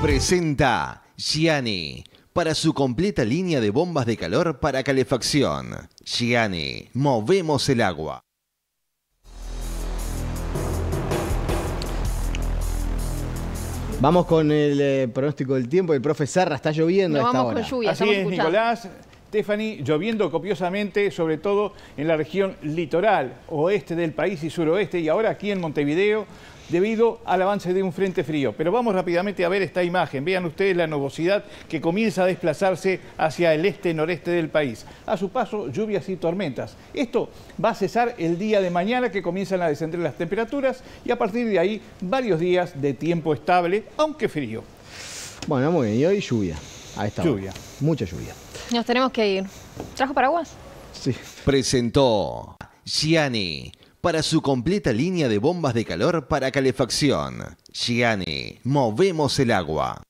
Presenta Gianni para su completa línea de bombas de calor para calefacción. Gianni, movemos el agua. Vamos con el eh, pronóstico del tiempo. El profe Serra está lloviendo. a vamos lluvia. es, Nicolás. Stephanie, lloviendo copiosamente, sobre todo en la región litoral, oeste del país y suroeste, y ahora aquí en Montevideo, debido al avance de un frente frío. Pero vamos rápidamente a ver esta imagen. Vean ustedes la nubosidad que comienza a desplazarse hacia el este-noreste del país. A su paso, lluvias y tormentas. Esto va a cesar el día de mañana que comienzan a descender las temperaturas y a partir de ahí varios días de tiempo estable, aunque frío. Bueno, muy bien. Y hoy lluvia. Ahí está. Lluvia. Mucha lluvia. Nos tenemos que ir. ¿Trajo paraguas? Sí. Presentó Gianni para su completa línea de bombas de calor para calefacción. Gianni, movemos el agua.